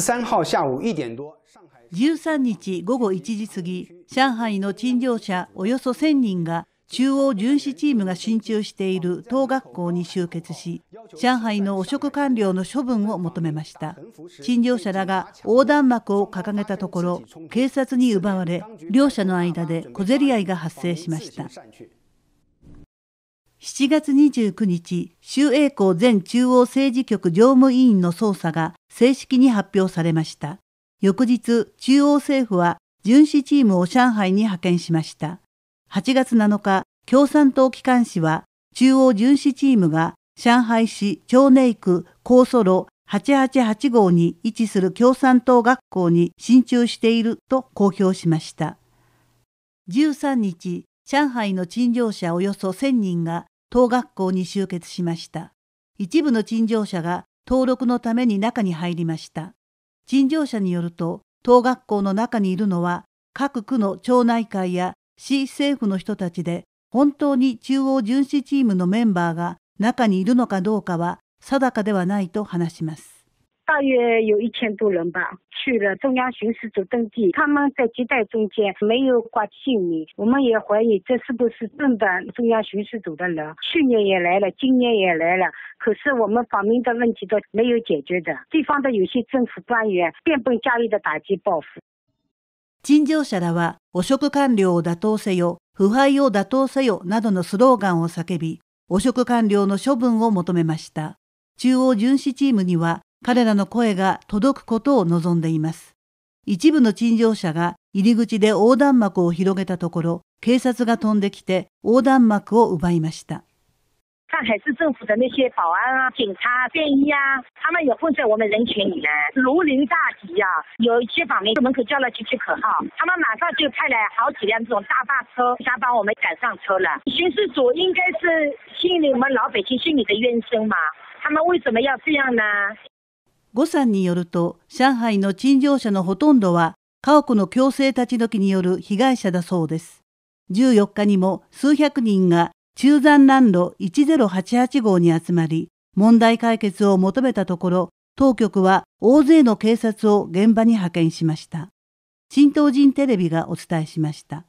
13日午後1時過ぎ、上海の陳情者およそ1000人が中央巡視チームが進駐している党学校に集結し、上海の汚職官僚の処分を求めました。陳情者らが横断幕を掲げたところ、警察に奪われ、両者の間で小競り合いが発生しました。7月29日、周栄康前中央政治局常務委員の捜査が正式に発表されました。翌日、中央政府は巡視チームを上海に派遣しました。8月7日、共産党機関紙は中央巡視チームが上海市長寧区高祖路888号に位置する共産党学校に進駐していると公表しました。13日、上海の陳情者およそ1000人が等学校に集結しました。一部の陳情者が登録のために中に入りました。陳情者によると、当学校の中にいるのは、各区の町内会や市政府の人たちで、本当に中央巡視チームのメンバーが中にいるのかどうかは定かではないと話します。大约有一千多人吧，去了中央巡视组登记，他们在接待中间没有挂姓名，我们也怀疑这是不是正的中央巡视组的人。去年也来了，今年也来了，可是我们访民的问题都没有解决的，地方的有些政府官员变本加厉的打击报复。陳者らは、汚職官僚的せよ、腐敗的スローガンを叫び、汚職官僚の処分を求めました。中央巡視チームには。彼らの声が届くことを望んでいます。一部の陳情者が入り口で横断幕を広げたところ、警察が飛んできて横断幕を奪いました。上海市政府的那些保安啊、警察、便衣啊，他们也混在我们人群里面，如临大敌啊。有一些访民门口叫了几句口号，他们马上就派来好几辆这种大巴车，想把我们赶上车了。巡视组应该是心里我们老百姓心里的声嘛，他们为什么要这样呢？呉さんによると、上海の陳情者のほとんどは、家屋の強制立ち退きによる被害者だそうです。14日にも数百人が中山南路1088号に集まり、問題解決を求めたところ、当局は大勢の警察を現場に派遣しました。新東人テレビがお伝えしました。